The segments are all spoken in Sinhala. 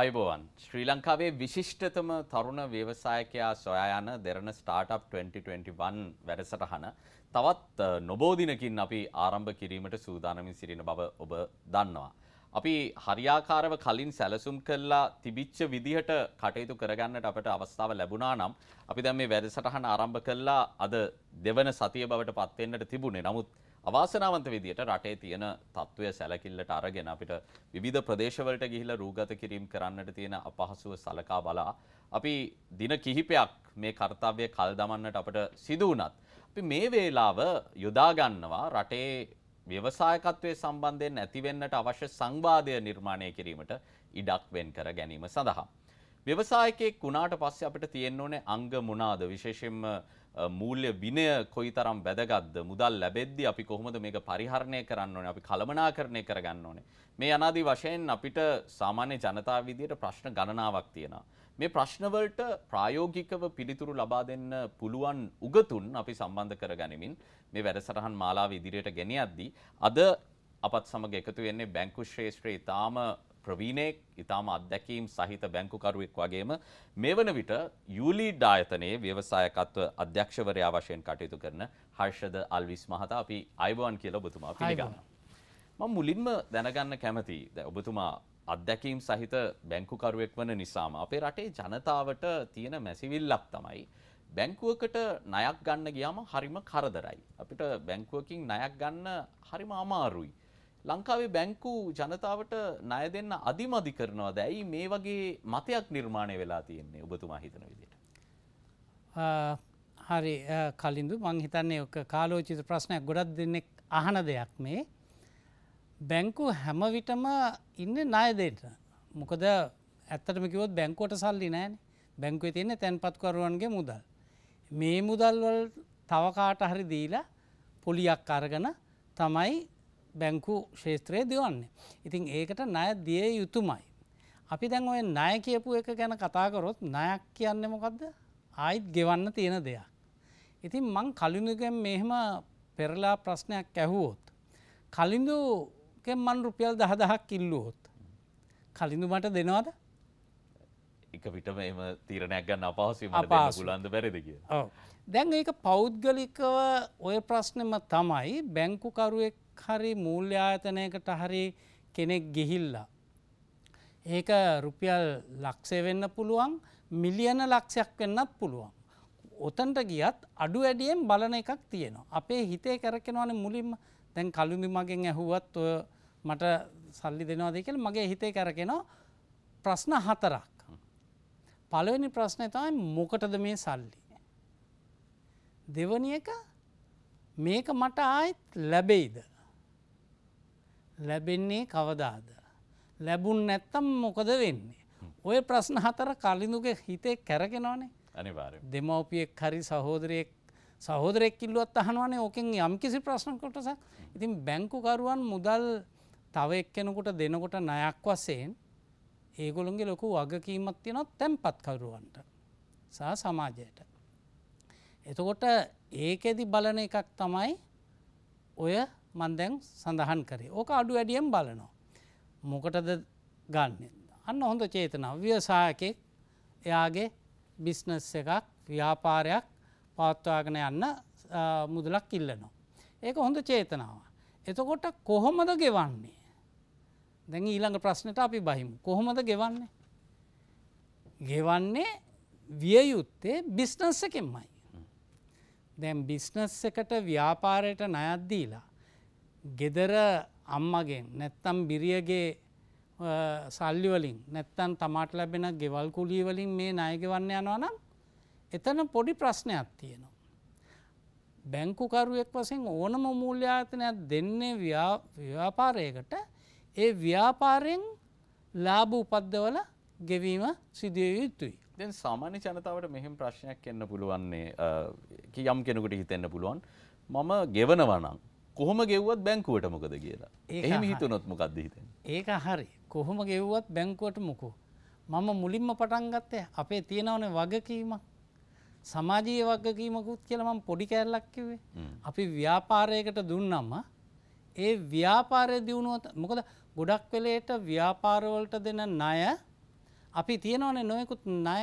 අයිබෝවන් ශ්‍රී ලංකාවේ විශිෂ්ටතම තරුණ ව්‍යවසායකයා සොයා යන දෙරණ ස්ටාර්ට්ප් 2021 වැඩසටහන තවත් නොබෝ දිනකින් අපි ආරම්භ කිරීමට සූදානමින් සිටින බව ඔබ දන්නවා. අපි හරියාකාරව කලින් සැලසුම් කළා තිබිච්ච විදිහට කටයුතු කරගන්නට අපට අවස්ථාව ලැබුණා නම් අපි දැන් මේ වැඩසටහන ආරම්භ කළා අද දෙවන සතිය බවට පත් වෙන්නට තිබුණේ. නමුත් අවාසනාවන්ත විදියට රටේ තියෙන තත්ත්වය සැලකිල්ලට අරගෙන අපිට විවිධ ප්‍රදේශවලට ගිහිලා රූගත කිරීම කරන්නට තියෙන අපහසුව සලකා බලා අපි දින කිහිපයක් මේ කාර්යය කල් දමන්නට අපිට සිදු වුණත් අපි මේ වේලාව යොදා ගන්නවා රටේ ව්‍යවසායකත්වයේ සම්බන්ධයෙන් ඇතිවෙන්නට අවශ්‍ය සංවාදය නිර්මාණය කිරීමට ඉඩක් වෙන් කර ගැනීම සඳහා. ව්‍යවසායකයෙක් වුණාට පස්සේ අපිට තියෙන්න ඕනේ අංග මොනවාද විශේෂයෙන්ම මූල්‍ය විනය කොයි තරම් වැදගත්ද මුදල් ලැබෙද්දි අපි කොහොමද මේක පරිහරණය කරන්න ඕනේ අපි කළමනාකරණය කරගන්න ඕනේ මේ අනාදි වශයෙන් අපිට සාමාන්‍ය ජනතාව විදියට ප්‍රශ්න ගණනාවක් තියෙනවා මේ ප්‍රශ්නවලට ප්‍රායෝගිකව පිළිතුරු ලබා දෙන්න පුළුවන් උගතුන් අපි සම්බන්ධ කරගනිමින් මේ වැඩසටහන් මාලාව ඉදිරියට ගෙන යද්දී අද අපත් සමග එකතු වෙන්නේ බැංකු ශ්‍රේෂ්ඨයේ තාම ප්‍රවීණයෙක් ඉතාම අත්දැකීම් සහිත බැංකුකරුවෙක් වගේම මේ වන විට යුලීඩ් ආයතනයේ ව්‍යවසායකත්ව අධ්‍යක්ෂවරයා වශයෙන් කටයුතු කරන හර්ෂද අල්විස් මහතා අපි අයිබෝන් කියලා ඔබතුමා පිළිගන්න. මම මුලින්ම දැනගන්න කැමති ඔබතුමා අත්දැකීම් සහිත බැංකුකරුවෙක් වන නිසාම අපේ රටේ ජනතාවට තියෙන මැසිවිල්ලක් තමයි බැංකුවකට ණයක් ගන්න ගියාම හරිම කරදරයි. අපිට බැංකුවකින් ණයක් ගන්න හරිම අමාරුයි. ලංකාවේ බැංකු ජනතාවට ණය දෙන්න අදිමදි කරනවාද? ඇයි මේ වගේ මතයක් නිර්මාණය වෙලා තියෙන්නේ ඔබතුමා හිතන විදිහට? හරි කලින්දු මං හිතන්නේ ඔක කාලෝචිත ප්‍රශ්නයක් ගොඩක් දෙනෙක් අහන දෙයක් මේ. බැංකු හැම විටම ඉන්නේ ණය දෙන්න. මොකද ඇත්තටම කිව්වොත් බැංකුවට සල්ලි නැහැනේ. බැංකුවේ තියෙන්නේ තැන්පත්කරුවන්ගේ මුදල්. මේ මුදල් වල තව කාට හරි දීලා පොලියක් අරගෙන තමයි බැංකු ශේත්‍රයේ දියවන්නේ. ඉතින් ඒකට ණය දිය යුතුමයි. අපි දැන් ඔය ණය කියපු එක ගැන කතාකරොත් ණයක් කියන්නේ මොකක්ද ආයිත් ගෙවන්න තියෙන දෙයක්. ඉතින් මං කලිනුගෙන් මෙහෙම පෙරලා ප්‍රශ්නයක් ඇහුවොත්. කලින්දුකෙන් මන් රුපියල් දහදහක් ඉල්ලුවොත්. කලින්දු මට දෙනවාද එක පිටම එම තීරණයක් ගන්න අපහසුවීම ගුලන්ද බැරිද කිය. දැන් ඒක පෞද්ගලිකව ඔය ප්‍රශ්නම තමයි බැංකුකරුවෙක් හරි මූල්‍ය ආයතනයකට හරි කෙනෙක් ගිහිල්ලා. ඒක රුපියල් ලක්ෂය වෙන්න පුළුවන් මිලියන ලක්ෂයක් වෙන්නත් පුළුවන්. ඔතන්ට ගියත් අඩු වැඩියෙන් බලන එකක් තියෙනවා. අපේ හිතේ කරකෙනවාන මුලින්ම දැන් කළුමි මගෙන් ඇහුවත් ඔය මට සල්ලි දෙනවා දෙකල් මගේ හිතේ කරකෙනවා ප්‍රශ්න හතරක්. පළවෙනි ප්‍රශ්නය තමයි මොකටද මේ සල්ලි. දෙවනි එක මේක මට ආයෙත් ලැබෙයිද. ලැබෙන්නේ කවදාද. ලැබුන් නැත්තම් මොකද වෙන්නේ. ඔය ප්‍රශ්න හතර කලින්දුගේ හිතේ කැරගෙනවානේ අනිවාර දෙමවපියෙක් හරි සහෝදරයෙක් සහෝදරෙක් කිල්ලුවත් අහනවානේ ඕකෙන් යම් කිසි ප්‍රශ්න කොටසක් ඉතින් බැංකුකරුවන් මුදල් තව එක්කෙනකුට දෙනකොට නයක් වසයෙන් ඒගොළුන්ගේ ලොකු වගකීමත් තියෙනොත් තැන්පත්කරුවන්ට සහ සමාජයට. එතකොට ඒකෙදි බලන එකක් තමයි ඔය මන්දැන් සඳහන් කරේ ඕක අඩු වැඩියම් බලනවා. මොකටද ගන්න. අන්න හොඳ චේතනාව ව්‍යසායකෙක් එයාගේ බිස්නස් එකක් ව්‍යාපාරයක් පවත්වාගෙන යන්න මුදලක් ඉල්ලනවා. ඒක හොඳ චේතනාව. එතකොට කොහොමද ගෙවන්නේ. දැන් ඊළඟ ප්‍රශ්නට අපි බහිමු. කොහොමද ගෙවන්නේ. ගෙවන්නේ වියයුත්තේ බිස්නස් එකෙන්මයි. දැම් බිස්නස් එකට ව්‍යාපාරයට නයද්දීලා ගෙදර අම්මගෙන් නැත්තම් බිරියගේ සල්ලිවලින් නැත්තන් තමාට ලැබෙන ගෙවල් කුලිවලින් මේ නායගවන්න යනවා නම් එතන පොඩි ප්‍රශ්නයක් තියෙනවා. බැංකුකරුවෙක් වසෙන් ඕනම මූල්‍යාතනයක් දෙන්නේ ව්‍යාපාරයකට ඒ ව්‍යාපාරයෙන් ලාභ උපද්දවල ගෙවීම සිදිය යුතුයි. දැන් සාමාන්‍ය ජනතාවට මෙහෙම ප්‍රශ්නයක් එන්න පුළුවන්නේ යම් කෙනෙකුට හිතෙන්න පුළුවන් මම ගෙවනවනම් කොහොම ගෙව්වත් බැංකුවට මොකද කියලා එහෙම හිතුනොත් මොකක්ද හිතෙන් ඒක හරි කොහොම ගෙව්වත් බැංකුවට මොකෝ මම මුලින්ම පටන්ගත්තේ අපේ තියෙනවන වගකීම සමාජයේ වගකීමකුත් කියලා මම පොඩි කෑල්ලක් කිවේ අපි ව්‍යාපාරයකට දුන්නම්ම ඒ ව්‍යාපාරය දියුණුවත් මොකද ගොඩක් වෙලේට ව්‍යාපාරවලට දෙන ණය අපි තියෙනවනේ නොයකුත් ණය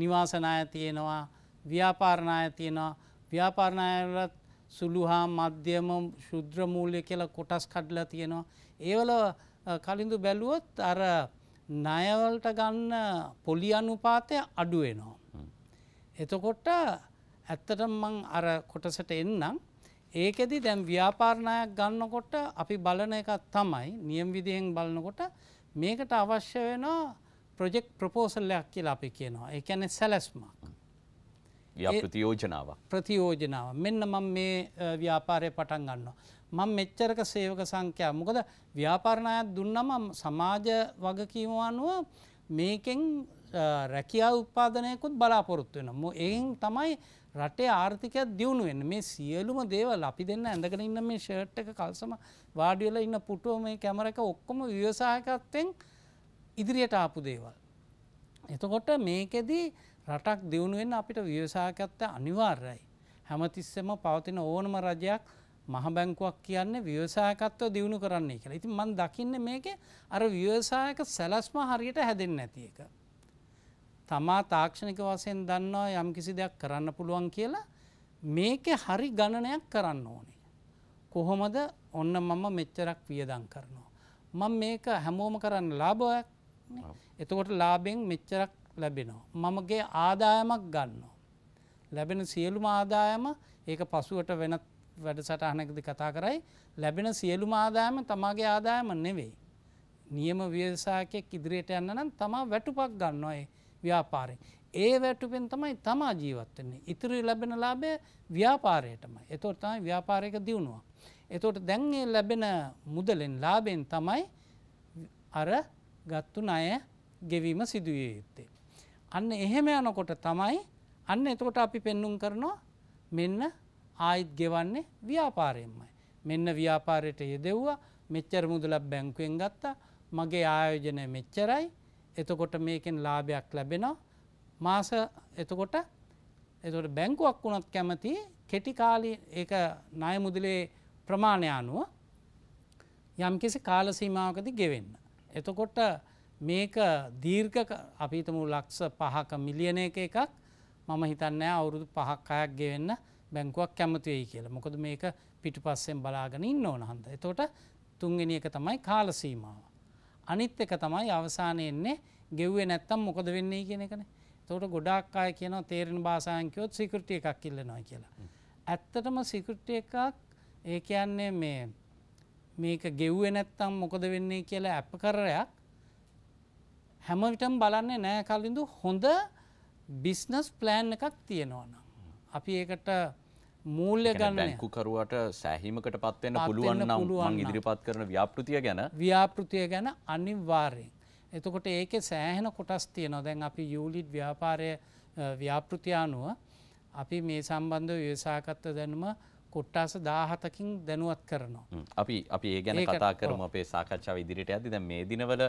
නිවාසනාය තියෙනවා ව්‍යාපාරණය තියෙනවා ව්‍යාපාරණයලත් සුළු හා මධ්‍යම ශුද්‍රමූල්‍ය කියලා කොටස් කඩලා තියෙනවා. ඒවල කලින්දු බැලුවොත් අර නයවලට ගන්න පොලි අනුපාතය අඩුවෙනවා. එතකොට ඇත්තට මං අර කොටසට එන්නම්. ඒකෙදි දැම් ව්‍යාපාරණයක් ගන්නකොට අපි බලන එකක් තමයි නියම් විදිහෙන් බලනකොට මේකට අවශ්‍ය වෙන ප්‍රජෙක්් ප්‍රපෝසල්ලයක් කියලා අපි කියනවා. ඒ ඇන සැලැස්මක්. ප්‍රතියෝජනාව. ප්‍රතියෝජනාව මෙන්න මම මේ ව්‍යාපාරය පටන් ගන්නවා. මං මෙච්චරක සේවක සංඛ්‍යා මොකද ව්‍යාපාරණයක් දුන්නම සමාජ වගකීම අනුව මේකෙන් රැකියා උපාදනයකුත් බලාපොරොත්තු වෙන. මො එයින් තමයි රටේ ආර්ථිකයක් දියුණු වෙන්න මේ සියලුම දේවල් අපි දෙන්න ඇඳගෙන ඉන්න මේ ෂර්ට් එක කල්සම වාඩිවෙලා ඉන්න පුටුව මේ කැමර එක ඔක්කොම ව්‍යවසායකත්වෙන් ඉදිරියට ආපු දේවල්. එතකොට මේකෙදී රටක් දියුණුවෙන් අපිට ව්‍යවසාකත්ත අනිවාර්යයි. හැමතිස්සෙම පවතින ඕනම රජයක් මහබැංකුවක් කියන්නේ ව්‍යවසායකත්ව දියුණු කරන්නේ කියලා. ඉතින් මම දකින්නේ මේකේ අර ව්‍යවසායක සැලැස්ම හරියට හැදෙන්නේ නැති එක. තමා තාක්ෂණික වශයෙන් දන්නවා යම්කිසි දෙයක් කරන්න පුළුවන් කියලා මේකේ හරි ගණනයක් කරන්න ඕනේ. කොහොමද ඔන්න මම මෙච්චරක් වියදම් කරනවා. මම මේක හැමෝම කරන්න ලාභයක් එතකොට ලාබෙන් මෙච්චරක් ලැබෙනවා. මමගේ ආදායමක් ගන්නවා. ලැබෙන සියලුම ආදායම ඒක පසුවට වෙනත් වැඩසටහනකද කතා කරයි ලැබෙන සියලුම ආදායම තමාගේ ආදායම නෙවෙයි. නියම ව්‍යවසායකයක් ඉදිරියට යන්න නම් තමා වැටුපක් ගන්නවායි ව්‍යාපාරය. ඒ වැටුපෙන් තමයි තමා ජීවත්වන්නේ ඉතිරි ලැබෙන ලාබය ව්‍යාපාරයටමයි එතොට තමයි ව්‍යාපාරයක දියුණවා. එතොට දැන්ගේ ලැබෙන මුදලෙන් ලාබෙන් තමයි අර ගත්තු ණය ගෙවීම සිදුවිය යුත්තේ. අන්න එහෙම යනකොට තමයි අන්න එතකොට අපි පෙන්නුම් කරනවා මෙන්න ආයිත් ගෙවන්නේ ව්‍යාපාරයෙන්මයි. මෙන්න ව්‍යාපාරයට යෙදෙව්වා මෙච්චර මුදලක් බැංකුවෙන් ගත්තා මගේ ආයෝජනය මෙච්චරයි එතකොට මේකෙන් ලාභයක් ලැබෙනවා මාස එතකොට එතට බැංකුවක් වුණත් කැමති කෙටිකාලි ඒ ණය මුදලේ ප්‍රමාණය අනුව යම්කිසි කාලසීමාවකති ගෙවෙන්න. එතකොට මේක දීර්ඝ අපිතම ලක්ෂ පහක මිලියන එක එකක් මම හිතන්නෑ අවුරුදු පහක් අයක් ගෙවෙන්න බැංකුවක් කැමතිවෙයි කියලා මොකද මේක පිටි පස්සෙන් බලාගෙන ඉන්න ඕනහන්ද. එතෝට තුන්ගෙන එක තමයි කාලසීමාව. අනිත් එක තමයි අවසානය එන්නේ ගෙව්ේ නැත්තම් මොකද වෙන්නේ කියන එකන තෝට ගොඩක් අය කියන තේරෙන භාසාංකයොත් සිකෘටිය එකක් කිල්ලනවා කියලා. ඇත්තටම සිකෘටිය එකක් ඒ කියන්නේ මේ මේක ගෙව්වේ නැත්තම් මොකද වෙන්නේ කියලා ඇප කරයක් හැමවිටම් බලන්නේ නෑ කලින්දු හොඳ බිස්නස් ප්ලෑන් එකක් තියෙනවනම්. අපි ඒකට මූල්‍ය ගන්න ඇකුකරුවට සෑහීමකට පත්වෙන පුළුවන් පුළුවන් ඉදිරිපත් කරන ව්‍යාපෘතිය ගැන ව්‍යාපෘතිය ගැන අනිවාර්යෙන්. එතකොට ඒක සෑහෙන කොටස් තියනවා දැන් අපි යුලිඩ් ව්‍යාපාරය ව්‍යාපෘතියානුව අපි මේ සම්බන්ධ ව්‍යසාකත්ව දැනුම කොට්ටාස දාහතකින් දැනුවත් කරනවා. අපි අපි ඒ ගැන කතා කරම අපේ සාකච්ඡාව ඉදිරිට ඇති දැන් මේ දිනවල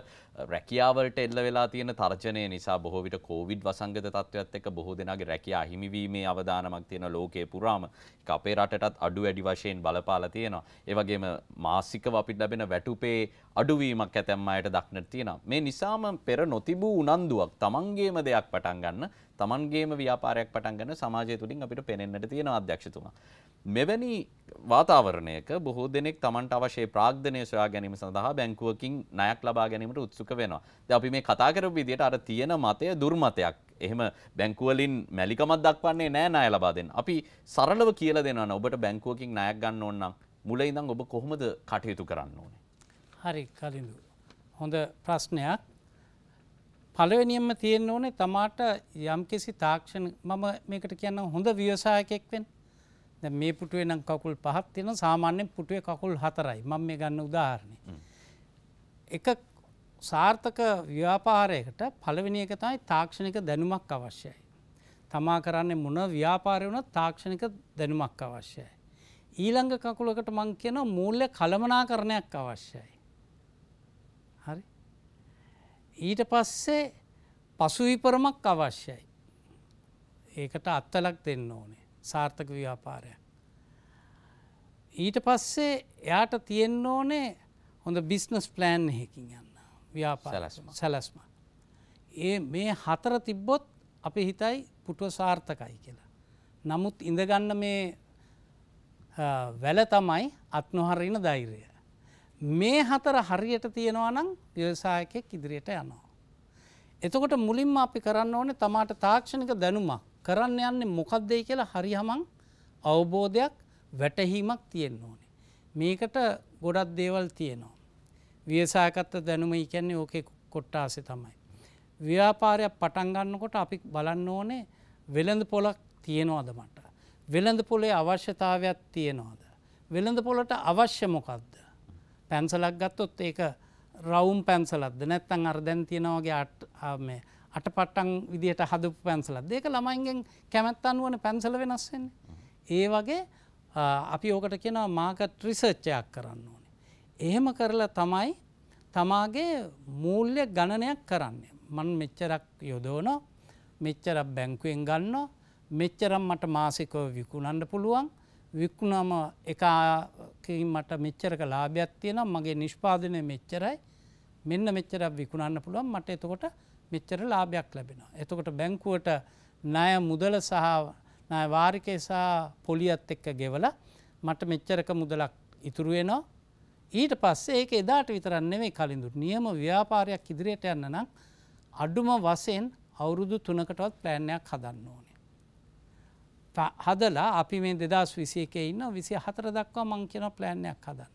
රැකියාවලට එල්ල වෙලා තියෙන තර්ජනය නිසා බොහෝ විට කෝවිඩ් වසංගත තත්ත්වයත් එක්ක බොහෝ දෙනාගේ රැකියා හිමිවීමේ අවදානමක් තියෙන ලෝකයේ පුරාම ඒක අපේ රටටත් අඩු වැඩි වශයෙන් බලපාලා තියෙනවා. ඒ වගේම මාසිකව අපිට ලැබෙන වැටුපේ අඩුවීමක් ඇතැම් අයට දක්නට තියෙනවා. මේ නිසාම පෙර නොතිබූ උනන්දුවක් තමන්ගේම දෙයක් පටන් ගන්න තමන්ගේම ව්‍යාපාරයක් පටන් ගන්න සමාජය තුළින් අපිට පෙනෙන්නට තියෙන අධ්‍යක්ෂතුමා. මෙවැනි වාතාවරණයක බොහෝ දෙනෙක් තමන්ට අවශ්‍ය ප්‍රාග්ධනය සොයා ගැනීම සඳහා බැංකුවකින් ණයක් ලබා ගැනීමට උත්සුක වෙනවා. දැන් අපි මේ කතා කරපු විදිහට අර තියෙන මතය දුර්මතයක්. එහෙම බැංකුවලින් මැලිකමක් දක්වන්නේ නැහැ ණය ලබා දෙන්න. අපි සරලව කියලා දෙනවා නේ ඔබට බැංකුවකින් ණයක් ගන්න ඕන නම් මුල ඉඳන් ඔබ කොහොමද කටයුතු කරන්න ඕනේ? හරි කලින්දු. හොඳ ප්‍රශ්නයක්. පළවෙනියම තියෙන්න ඕනේ තමාට යම්කිසි තාක්ෂණ මම මේකට කියන්න හොඳ ව්‍යවසායකෙක්වෙන් දැ මේ පුටුවේ නම් කකුල් පහත් තියෙන සාමාන්‍යෙන් පුටුවේ කකුල් හතරයි මම මේ ගන්න උදාහරණය. එක සාර්ථක ව්‍යාපාරයකට පළවෙනි එක තමයි තාක්ෂණික දැනුමක් අවශ්‍යයි. තමා කරන්නේ මොන ව්‍යාපාරය වුණ තාක්ෂණික දැනුමක් අවශ්‍යයි. ඊළඟ කකුලකට මං කියන මූල්‍ය කළමනා කරණයක් අවශ්‍යයි. ඊට පස්සේ පසුවිපරමක් අවශ්‍යයි. ඒකට අත්තලක් දෙන්න ඕනේ සාර්ථක ව්‍යාපාරයක්. ඊට පස්සේ එයාට තියෙන්න ඕනේ හොඳ බිස්නස් ප්ලෑන් එහෙකින් යන්න ව්‍යාපාර සැලස්ම. ඒ මේ හතර තිබ්බොත් අපි හිතයි පුටුව සාර්ථකයි කියලා. නමුත් ඉඳගන්න මේ වැල තමයි අත්නොහරරින දෛරය. මේ හතර හරියට තියෙනවා නම් ව්‍යවසායකෙක් ඉදිරියට යනවා. එතකොට මුලින්ම අපි කරන්න ඕනේ තමාට තාක්ෂණික දැනුමක් කරන්න යන්නේ මොකක්දයි කියලා හරිහමං අවබෝධයක් වැටහීමක් තියෙන්න ඕනේ. මේකට ගොඩක් දේවල් තියෙනවා. ව්‍යසායකත්ව දැනුම ඉකැන්නේ ඕකෙ කොට්ටාසෙ තමයි. ව්‍යාපාරයක් පටන්ගන්නකොට අපි බලන්න ඕනේ වෙළඳ පොලක් තියෙනවාද මට. වෙළඳ පොලේ අවශ්‍යතාවයක් තියෙනවාද. වෙළඳ පොලට අවශ්‍ය මොකක්ද. පැන්සලක් ගත්තොත් ඒක රවුම් පැන්සලක්ද නැත්තන් අර දැන් තියෙනවගේ මේ අට පට්ටන් විදිට හදු පැන්සලත් ඒක ළමයින්ගෙන් කැමැත්තන් වන පැන්සල වෙනස්සෙන්. ඒ වගේ අපි ඕකට කියෙනවා මාකට් රිසර්ච්චයක් කරන්න ඕනේ. එහෙම කරලා තමයි තමාගේ මූල්්‍ය ගණනයක් කරන්නේ. මන් මෙච්චරක් යොදෝනෝ මෙච්චර බැංකුවෙන් ගන්නෝ මෙච්චරම් මට මාසිකව විකුණන්න පුළුවන් වික්කුණම එක ඒකින් මට මෙච්චරක ලාභයක් තියෙනම් මගේ නිෂ්පාදනය මෙච්චරයි මෙන්න මෙච්චරක් විකුණන්න පුළුවන් මට එතකොට මෙච්චර ලාභයක් ලැබෙනවා. එතකොට බැංකුවට නය මුදල සහ නය වාරිකය සහ පොලියත් එක්ක ගෙවල මට මෙච්චරක මුදලක් ඉතුරුවෙනවා ඊට පස්සේ ඒක එදාට විතරන්නේ කලින්ඳු නියම ව්‍යාපාරයක් ඉදිරියට යන්න නම් අඩුම වසයෙන් අවුරුදු තුනකටවත් ප්ලෑන්යක් හදන්න ඕන. හදලා අපි මේ දෙදස් විසියක ඉන්න විසි හතර දක්වා මංකන ප්ලෑන්යක් හදන්න.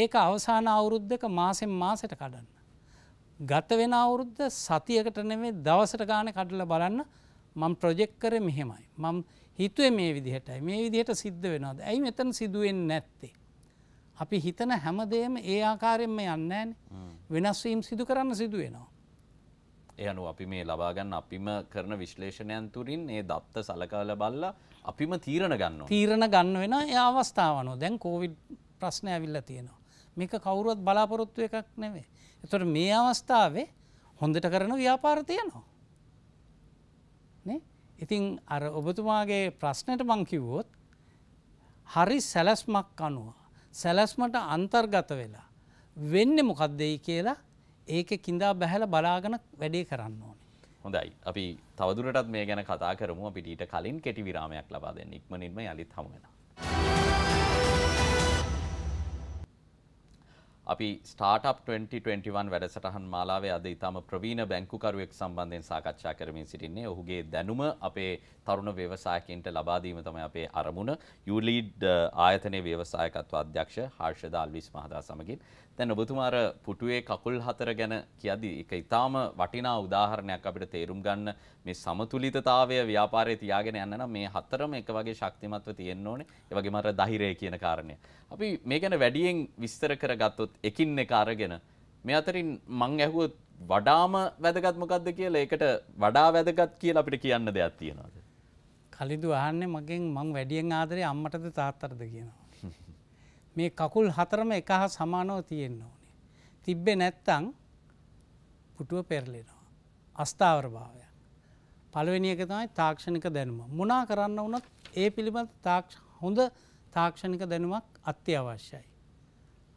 ඒක අවසාන අවුරුද්ධක මාසෙන් මාසට කඩන්න. ගත වෙන අවුරුද්ධ සතියකට නෙමේ දවසට ගාන කඩල බලන්න මං ප්‍රොජෙක් කර මෙහෙමයි. මං හිතුවේ මේ විදිහටයි මේ විදිහට සිද්ධ වෙනවාද ඇයි මෙතන සිදුවෙන් නැත්තේ. අපි හිතන හැමදේම ඒ ආකාරයෙන්ම යන්නෑන වෙනස්වීම් සිදු කරන්න සිදුවෙනවා. එයනු අපි මේ ලබාගන්න අපිම කරන විශ්ලේෂණයන් තුරින් ඒ දත්ත සලකාල බල්ල අපිම තීරණ ගන්න තීරණ ගන්න වෙන ඒ අවස්ථාවනෝ දැන් කෝවිඩ් ප්‍රශ්නය ඇවිල්ල තියෙනවා. මේක කවුරුවත් බලාපොරොත්තු එකක් නෙවේ. එතොට මේ අවස්ථාවේ හොඳට කරන ව්‍යාපාර තියනවා. ඉතින් අර ඔබතුමාගේ ප්‍රශ්නයට මංකිව්වොත් හරි සැලස්මක් අනුව සැලස්මට අන්තර්ගත වෙලා වෙන්න මොකක්දයි කියලා ඒක කින්දා බැහැල බලාගෙන වැඩේ කරන්න ඕනේ. හොඳයි අපි තවදුරටත් මේ ගැන කතා කරමු අපිට ඊට කලින් කෙටි විරාමයක් ලබා දෙන්න. ඉක්මනින්ම යලිත් හමු වෙනවා. අපි ස්ටාර්ටප් 2021 වැඩසටහන් මාලාවේ අද ඉතාම ප්‍රවීණ බැංකුකරුවෙක් සම්බන්ධයෙන් සාකච්ඡා කරමින් සිටින්නේ. ඔහුගේ දැනුම අපේ තරුණ ව්‍යවසායකින්ට ලබා දීම තමයි අපේ අරමුණ. You lead ආයතනයේ ව්‍යවසායකත්ව අධ්‍යක්ෂ හර්ෂද අල්විස් මහතා සමගින්. දැන් ඔබතුමාර පුටුවේ කකුල් හතර ගැන කියද්දි ඒක ඊටාම වටිනා උදාහරණයක් අපිට තේරුම් ගන්න මේ සමතුලිතතාවය ව්‍යාපාරයේ තියාගෙන යන්න නම් මේ හතරම එක වගේ ශක්තිමත්ව තියෙන්න ඕනේ. ඒ වගේම අර ධෛර්යය කියන කාරණය. අපි මේ ගැන වැඩියෙන් විස්තර කරගත්තොත් එකින් එක අරගෙන මේ අතරින් මං ඇහුවොත් වඩාම වැදගත් මොකක්ද කියලා ඒකට වඩා වැදගත් කියලා අපිට කියන්න දෙයක් තියෙනවද? කලිදු අහන්නේ මගෙන් මං වැඩියෙන් ආදරේ අම්මටද තාත්තරද කියනවා. මේ කකුල් හතරම එක හා සමානව තියෙන්න ඕනේ. තිබ්බෙ නැත්තං පුටුව පෙරලෙනවා. අස්ථාවර භාවය. පළවෙනි එක තමයි තාක්ෂණික දැනුම. මොනා කරන්න වුණත් ඒ පිළිබඳ හොඳ තාක්ෂණික දැනුමක් අත්‍යවශ්‍යයි.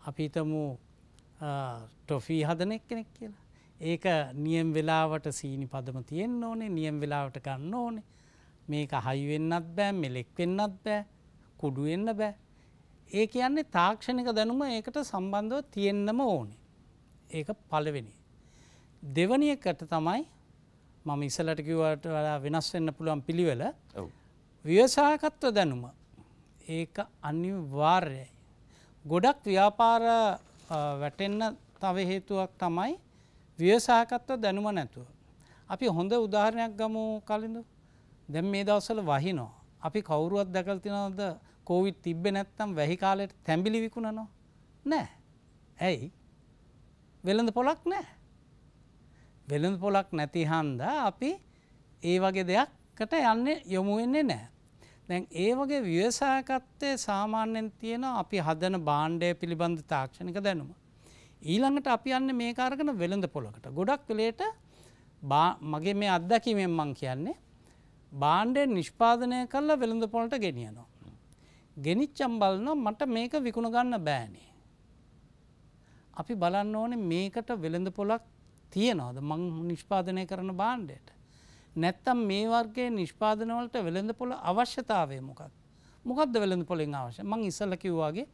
අපි හිතමු ටොෆී හදන එක් කෙනෙක් කියලා. ඒක නියම් වෙලාවට සීනි පදම තියෙන්න්න ඕනේ නියම් වෙලාවට ගන්න ඕනේ මේක හයිවෙන්නත් බෑ මෙලෙක් වෙන්නත් බෑ කුඩු වෙන්න බෑ. ඒ කියන්නේ තාක්ෂණික දැනුම ඒකට සම්බන්ධව තියෙන්නම ඕනේ. ඒක පලවෙනි. දෙවනියකට තමයි මම ඉසලට කිවට වලා වෙනස් වෙන්න පුළුවන් පිළිවෙල ව්‍යසාහකත්ව දැනුම ඒක අනිවාර්යයි. ගොඩක් ව්‍යාපාර වැටෙන්න තව හේතුවක් තමයි ව්‍යසාහකත්ව දැනුම නැතුව. අපි හොඳ උදාහරණයක් ගමු කලින්ඳු දැන් මේ දවස්වල වහිනෝ. අපි කවුරුවත් දැකලා තියනවද කොවිඩ් තිබ්බේ නැත්නම් වැහි කාලේට තැඹිලි විකුණනෝ? නෑ. ඇයි? වෙළඳ පොලක් නෑ. වෙළඳ පොලක් නැති හන්දා අපි ඒ වගේ දෙයක්කට යන්නේ යොමු වෙන්නේ නෑ. දැන් ඒ වගේ ව්‍යවසායකත්වයේ සාමාන්‍යයෙන් තියෙන අපි හදන භාණ්ඩය පිළිබඳ තාක්ෂණික දැනුම. ඊළඟට අපි යන්නේ මේක අරගෙන වෙළඳ පොලකට. ගොඩක් වෙලේට මගේ මේ අත්දැකීමෙන් මං කියන්නේ බාණ්ඩෙන් නිෂ්පාදනය කරලා වෙළඳ පොලට ගෙනියනවා. ගෙනිච්චම් බලනො මට මේක විකුණ ගන්න බෑනේ. අපි බලන්න ඕන මේකට වෙළඳ පොලක් තියනවද මං නිෂ්පාදනය කරන බාණ්ඩයට. නැත්තම් මේ වර්ගේ නිෂ්පාදනවලට වෙළඳ පොළ අවශ්‍යතාවය මොකක්. මොකක්ද වෙළඳ පොලින් අවශ්‍ය මං ඉසල්ල කිව්වාගේ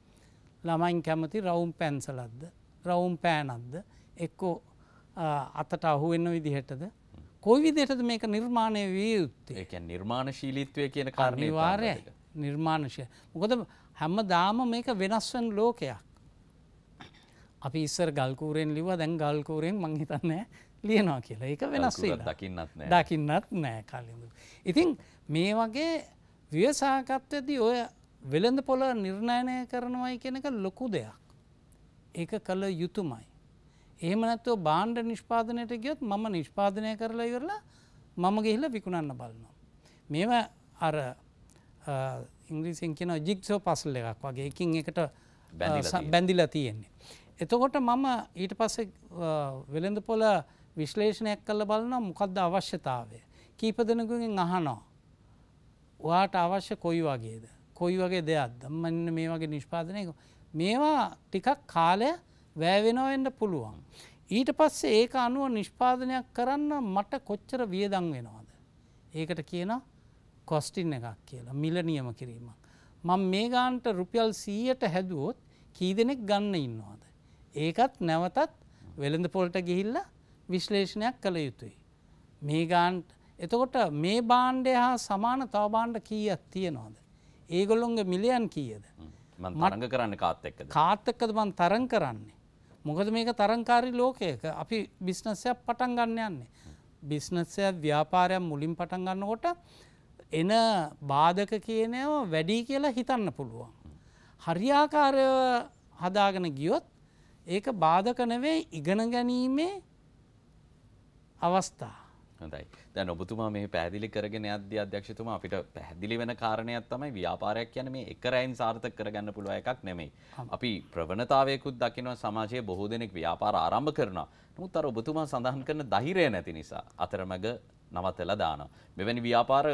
ළමයින් කැමති රවුම් පැන්සලද්ද. රවුම් පෑනක්ද එක්කෝ අතට අහුවෙන්න විදිහටද කොයි විදිහටද මේක නිර්මාණය විය යුත්තේ. ඒ කියන්නේ නිර්මාණශීලීත්වය කියන කාරණේ අනිවාර්යයි. නිර්මාණශීලී. මොකද හැමදාම මේක වෙනස් වෙන ලෝකයක්. අපි ඉස්සර ගල්කූරෙන් ලිව්වා දැන් ගල්කූරෙන් මං හිතන්නේ ලියනවා කියලා. ඒක වෙනස් වෙලා. දකින්නත් නෑ. දකින්නත් නෑ කලින්. ඉතින් මේ වගේ ව්‍යවසාකත්වයේදී ඔය වෙළඳ පොළ නිර්ණයනය කරනවයි කියන එක ලොකු දෙයක්. ඒක කළ යුතුයමයි. එහෙම නැත්ව බාණ්ඩ නිෂ්පාදනයට ගියොත් මම නිෂ්පාදනය කරලා ඉවරලා මම ගිහිල විකුණන්න බලනවා. මේව අර ඉංග්‍රීසින් කියන ජික්ෂෝ පසල් එකක් වගේ එකින් එකට බැඳිලා තියෙන්නේ. එතකොට මම ඊට පස්ස වෙළඳ පොල විශ්ලේෂණයක් කල බලනවා මොකක්ද අවශ්‍යතාවය. කීප දෙනකුගෙන් අහනෝ. වාට අවශ්‍ය කොයි වගේද. කොයි වගේ දෙයක් දම්මන්න මේ වගේ නිෂ්පාදනයක. මේවා ටිකක් කාලය වෑවෙනවෙන්න පුළුවන්. ඊට පස්සේ ඒක අනුව නිෂ්පාදනයක් කරන්න මට කොච්චර වියදං වෙනවාද. ඒකට කියන කොස්ටින් එකක් කියලා මිල නියම කිරීමක්. මං මේ ගාන්ට රුපියල් සීයට හැදුවොත් කී දෙනෙක් ගන්න ඉන්නවාද. ඒකත් නැවතත් වෙළඳ පොල්ට ගිහිල්ල විශ්ලේෂණයක් කළ යුතුයි. මේ ගාන්ට එතකොට මේ බාණ්ඩය හා සමාන තව බාණ්ඩ කීයක් තියෙනවාද. ඒගොල්ලොන්ගේ මිලියන් කීයද. මටග කරන්න කාත්තක්ක කාත්තක්කද මන් තරන් කරන්නේ. මොකද මේක තරංකාරි ලෝකයක අපි බිස්නසයක් පටන් ගන්න යන්නේ. බිස්නසය ව්‍යාපාරයක් මුලින් පටන් ගන්නකොට එන බාධක කියනව වැඩි කියලා හිතන්න පුළුවන්. හරියාකාරය හදාගෙන ගියොත් ඒක බාධක නෙවේ ඉගෙන ගැනීමේ අවස්ථා. හොඳයි දැන් ඔබතුමා මේ පැහැදිලි කරගෙන යද්දී අධ්‍යක්ෂතුමා අපිට පැහැදිලි වෙන කාරණයක් තමයි ව්‍යාපාරයක් කියන්නේ මේ එක රැයින් සාර්ථක කරගන්න පුළුවන් එකක් නෙමෙයි. අපි ප්‍රවණතාවයකුත් දකිනවා සමාජයේ බොහෝ දෙනෙක් ව්‍යාපාර ආරම්භ කරනවා. නමුත් අර ඔබතුමා සඳහන් කරන ධෛර්යය නැති නිසා අතරමඟ නවත්තලා දානවා. මෙවැනි ව්‍යාපාර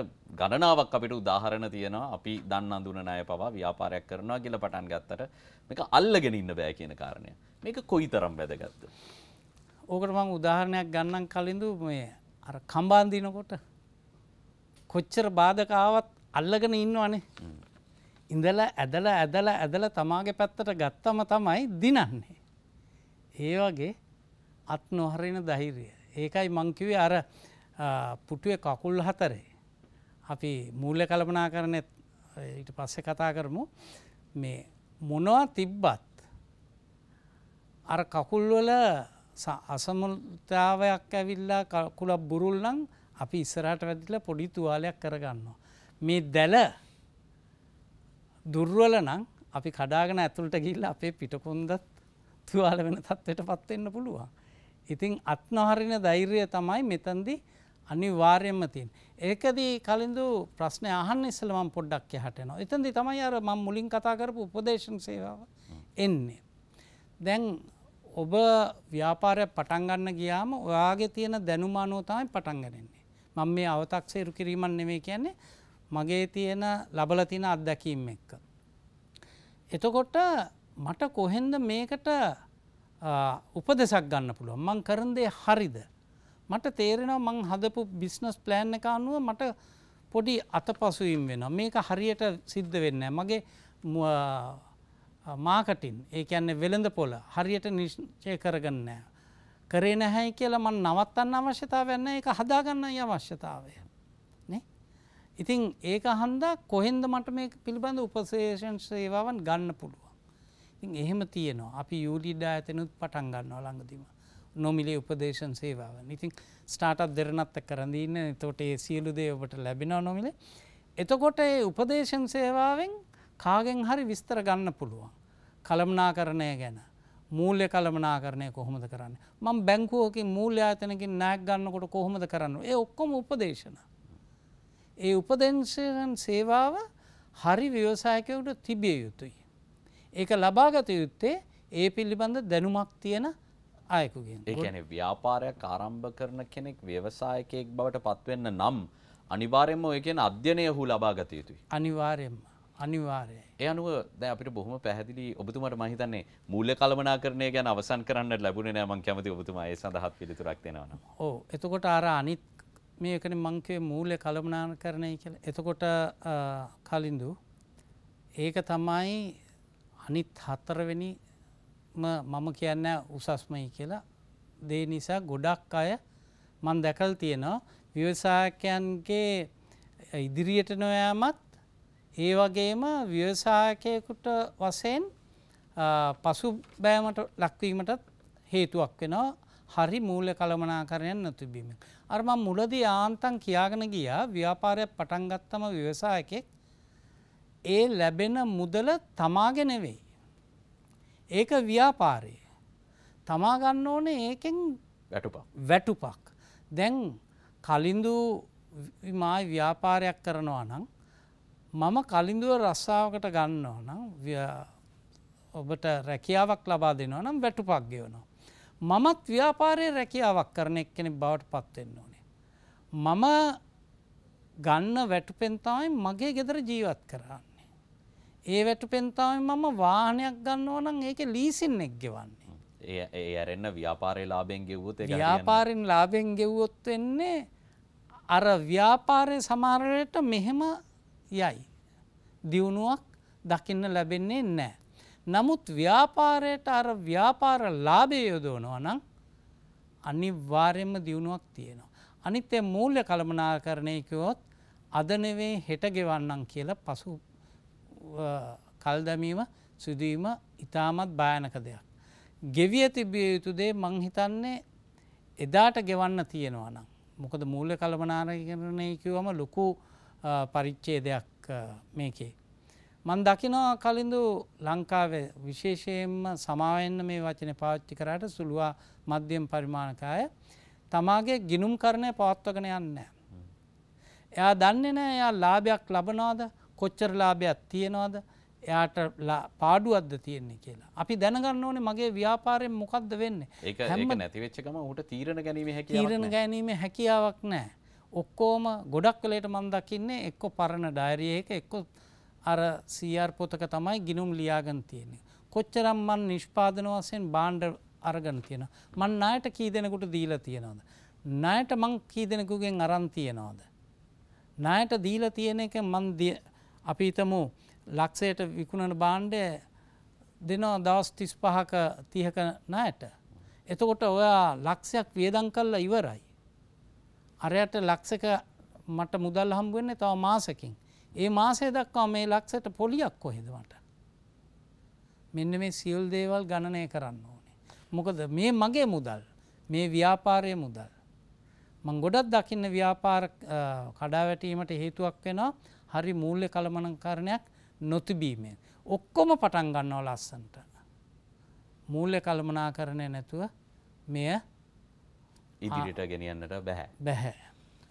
ගණනාවක් අපිට උදාහරණ තියෙනවා. අපි දන්න අඳුන ණය පවා ව්‍යාපාරයක් කරනවා කියලා පටන් ගත්තට මේක අල්ලගෙන ඉන්න බෑ කියන කාරණය. මේක කොයිතරම් වැදගත්ද? ඕකට මම උදාහරණයක් ගන්නම් කලින්දු මේ අර කම්බාන්දිනකොට කොච්චර බාධකාවත් අල්ලගෙන ඉන්නවනේ ඉඳල ඇදල ඇදල ඇදල තමාගේ පැත්තට ගත්තම තමයි දිනන්නේ. ඒ වගේ අත් නොහරින දහිරිය. ඒකයි මංකිවේ අර පුටුවේ කකුල් හතරේ. අපි මූල්ල කළපනා කරන ඊට පස්සෙ කතා කරමු මේ මොනවා තිබ්බත් අර කකුල්වල අසමතාවයක් ඇවිල්ලා කකුලක් බුරුල්ලං අපි ඉස්සරහට වැදිල පොඩි තුවාලයක් කරගන්නවා. මේ දැල දුර්වල නම් අපි කඩාගෙන ඇතුළට ගිල්ල අපේ පිටකොන්දත් තුවාල වෙන තත්වට පත්වෙන්න පුළුවන්. ඉතිං අත්නහරින දෛර්ය තමයි මෙතන්දි අනිවාර්යම තින්. ඒකදී කලින්දු ප්‍රශ්නය අහන් ඉස්සලමම් පොඩ්ඩක් හටනවා. එතන්දි තමයි අර මං මුලින් කතා කරපු උපදේශන් සේවාව එන්නේ. දැන් ඔබ ව්‍යාපාරයක් පටන් ගන්න ගියාම ඔයාගේ තියෙන දැනුම අනුව තමයි පටන් ගන්නේ. මම මේ අව탁සේරු කිරීමක් නෙමෙයි කියන්නේ මගේ තියෙන ලබල තියෙන අත්දැකීම් එක්ක. එතකොට මට කොහෙන්ද මේකට උපදෙසක් ගන්න පුළුවන් මං කරන්දේ හරිද. මට තේරෙනවා මං හදපු බිස්නස් ප්ලෑන් එක අනුව මට පොඩි අත පසුවීම් වෙන මේක හරියට සිද්ධ වෙන්න මගේ මාකටින් ඒ ඇන්නේ වෙළඳ පොල හරියට නිශ්චය කරගන්න නෑ. කරේ නැහැයි කියලා මන් නවත්තන්න අවශ්‍යතාවන්න එක හදාගන්න අවශ්‍යතාවය. ඉතින් ඒක හන්දා කොහෙන්ද මට මේ පිළිබඳ උපසේෂන් සේවාවන් ගන්න පුළුවන්. ඉතින් එහෙම තියෙනවා අපි යුඩිඩා ඇතනුත් පටන් ගන්නවා ළඟදිම. නොමිලේ උපදේශන් සේවාවන් ඉතින් ස්ටාටත් දෙරනත්ත කරඳන්න තොට ඒ සියලු දේ ඔබට ලැබෙනවා නොමිලේ. එතකොට ඒ උපදේශන් සේවාවෙන් කාගෙන් හරි විස්තර ගන්න පුළුවන්. කළමනා කරණය ගැන. මූල්‍ය කළමනා කරණය කොහොමද කරන්න. මං බැංකුවකින් මූල්‍ය ආතනකින් නෑක් ගන්නකොට කොහොමද කරන්න. ඒ ඔක්කොම උපදේශන. ඒ උපදේශයන් සේවාව හරි ව්‍යවසායකවට තිබිය යුතුයි. ඒක ලබාගත යුත්තේ ඒ පිල්ලිබඳ දැනුමක් තියෙන අයකුගෙන්. ඒන ව්‍යාපාරයක් ආරම්භ කරන කෙනෙක් ව්‍යවසායකයෙක් බවට පත්වෙන්න නම් අනිවාරයෙන්ම ඔය කියෙන අධ්‍යනය හු ලබාගත යුතුයි. අනිවාරයෙන්ම. අනිවාර්යයි. ඒ අනුව දැන් අපිට බොහොම පැහැදිලි ඔබතුමාට මම හිතන්නේ මූල්‍ය කළමනාකරණය ගැන අවසන් කරන්න ලැබුණේ නෑ මම කැමති ඔබතුමා ඒ සඳහාත් පිළිතුරක් දෙනවා නම්. ඔව් එතකොට අර අනිත් මේකනේ මං කිව්වේ මූල්‍ය කළමනාකරණය කියලා. එතකොට කලින්දු ඒක තමයි අනිත් හතරවෙනි මම කියන්නේ උසස්මයි කියලා දේ නිසා ගොඩක් අය මන් දැකල් තියෙනවා ව්‍යවසායකයන්ගේ ඉදිරියට නොයෑමත් ඒ වගේම ව්‍යවසායකයකුට වසයෙන් පසු බෑමට ලක්වීමටත් හේතුවක් වෙනවා හරි මූල කළමනාකරයන් නැතිබීම. අරම මුලදී ආන්තන් කියාගෙන ගිය ව්‍යාපාරයක් පටන්ගත්තම ව්‍යවසා එකෙක් ඒ ලැබෙන මුදල තමාගෙනවෙයි. ඒක ව්‍යාපාරය. තමාගන්න ඕන ඒකෙන් වැටුපක්. දැන් කලින්දු මා ව්‍යාපාරයක් කරනවා නම් මම කලින්දුව රස්සාාවකට ගන්න ඕනම් ඔබට රැකියාවක් ලබා දෙනවා නම් වැටු පක්ගයවනවා. මමත් ව්‍යාපාරය රැකියාවක් කරන එක් කෙනෙ බවට පත්වෙන්න ඕනේ. මම ගන්න වැටු පෙන්තාවයි මගේ ගෙදර ජීවත් කරන්නේ. ඒ වැටු පෙන්තාවයි මම වාහනයක් ගන්න ඕනම් ඒක ලීසින් එක්ගෙවන්නේ. ඒ ඇරන්න ව්‍යාපාරය ලාබෙන් ගෙව්වොත් ව්‍යාපාරෙන් ලාබෙන් ගෙව්වොත් වෙන්නේ අර ව්‍යාපාරය සමාරයට මෙහෙම යයි. දියුණුවක් දකින්න ලැබෙන්නේ නෑ. නමුත් ව්‍යාපාරයට අර ව්‍යාපාර ලාභය යොදෝනවා නම් අනිවාර්යෙන්ම දියුණුවක් තියෙනවා. අනිත්‍ය මූල්‍ය කළමනා කරණයකයොත් අදනවේ හෙට ගෙවන්නම් කියලා පසු කල්දමීම සිදුවීම ඉතාමත් භායනක දෙයක්. ගෙවිය තිබිය යුතුදේ මංහිතන්නේ එදාට ගෙවන්න තියෙනවා නම්. මොකද මූල්‍ය කළමනාරගරණය කිවම ලොකු පරිච්චේදයක් මේකේ. මන් දකිනවා කලින්දු ලංකාවේ විශේෂයෙන්ම සමාවෙන්න මේ වචන පාච්චි කරට සුළුවා මධ්‍යම් පරිමාණකාය තමාගේ ගිනුම් කරණය පවත්වගෙන යන්න. එයා දන්නේ නෑ එයා ලාභයක් ලබනවාද කොච්චර ලාභයක් තියෙනවාද එයාට පාඩුවක්ද තියෙන්නේ කියලා. අපි දැනගන්න ඕනේ මගේ ව්‍යාපාරයෙන් මොකක්ද වෙන්නේ. ඒ නැතිවෙච්චකම ට තීරණ ගැනීම හැකි තීරණ ගැනීම හැකියාවක් නෑ. ඔක්කෝම ගොඩක් වෙලට මම දකින්නේ එක්කො පරණ ඩයරිය එක එක්කො අර සීර් පොතක තමයි ගිනුම් ලියාගන් තියෙන්නේ. කොච්චරම් මන් නිෂ්පාදන වසයෙන් බාණ්ඩ අරගන තියෙන. මන් අයට කී දෙෙනකුට දීල තියෙනවද. නයට මං කී දෙෙනකුගෙන් අරන් තියෙනවද. නයට දීල තියෙන එක මන් අපිතමු ලක්සයට විකුණන බාණ්ඩය දෙනවා දවස් තිස් පහක තියක නයට. එතකොට ඔයා ලක්ෂයක් වියදං කල්ල ඉවරයි. අරයට ලක්සක මට මුදල් හම්බුවන්නේ තව මාසකින්. ඒ මාසේ දක්වා මේ ලක්සට පොලියක් කොහෙදමට. මෙන්න මේ සියල් දේවල් ගණනය කරන්න ඕනේ. මොකද මේ මගේ මුදල් මේ ව්‍යාපාරය මුදල්. මං ගොඩත් දකින්න ව්‍යාපාර කඩාවැටීමට හේතුවක් වෙනවා හරි මූල්‍ය කළමනංකරණයක් නොතිබීමෙන්. ඔක්කොම පටන් ගන්නව ලස්සන්ට. මූල්‍ය කළමනා කරණය නැතුව මෙය ඉදිරිට ගෙනියන්නට බැහැ. බැහැ.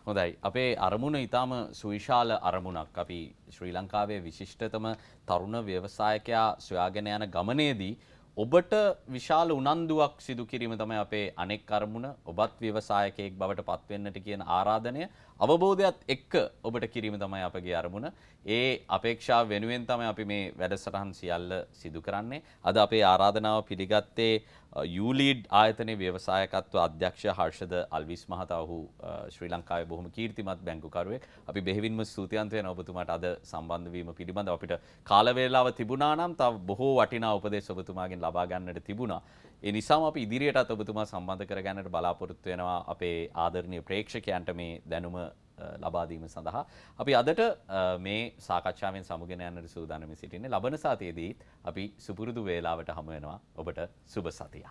හොඳයි අපේ අරමුණ ඉතාම සුවිශාල අරමුණක් අපි ශ්‍රී ලංකාවේ විශිෂ්ටතම තරුණ ව්‍යවසායකයා සොයාගෙන යන ගමනේදී ඔබට විශාල උනන්දුවක් සිදු කිරීම තමයි අපේ අනෙක් කර්මුණ ඔබත් ව්‍යවසායකයෙක් බවට පත්වෙන්නට කියන ආරාධනය අවබෝධයත් එක්ක ඔබට කිරීම තමයි අපගේ අරමුණ. ඒ අපේක්ෂා වෙනුවෙන් තමයි අපි මේ වැඩසටහන් සියල්ල සිදු කරන්නේ. අද අපේ ආරාධනාව පිළිගත්තේ යුලීඩ් ආයතනයේ ව්‍යවසායකත්ව අධ්‍යක්ෂ හර්ෂද අල්විස් මහතා ඔහු ශ්‍රී ලංකාවේ බොහොම කීර්තිමත් බැංකුකරුවෙක්. අපි බෙහෙවින්ම ස්තුතිවන්ත වෙනවා ඔබතුමාට අද සම්බන්ධ වීම පිළිබඳව අපිට කාල වේලාව තිබුණා නම් තව බොහෝ වටිනා උපදෙස් ඔබතුමාගෙන් වශයෙන් ලබා ගන්නට තිබුණා. ඒ නිසාම අපි ඉදිරියට අත ඔබතුමා සම්බන්ධ කර ගන්නට බලාපොරොත්තු වෙනවා අපේ ආදරණීය ප්‍රේක්ෂකයන්ට මේ දැනුම ලබා දීම සඳහා අපි අදට මේ සාකච්ඡාවෙන් සමුගෙන යන්නට සූදානම් සිටින්නේ ලබන සතියේදී අපි සුපුරුදු වේලාවට හමු වෙනවා ඔබට සුබ සතියක්.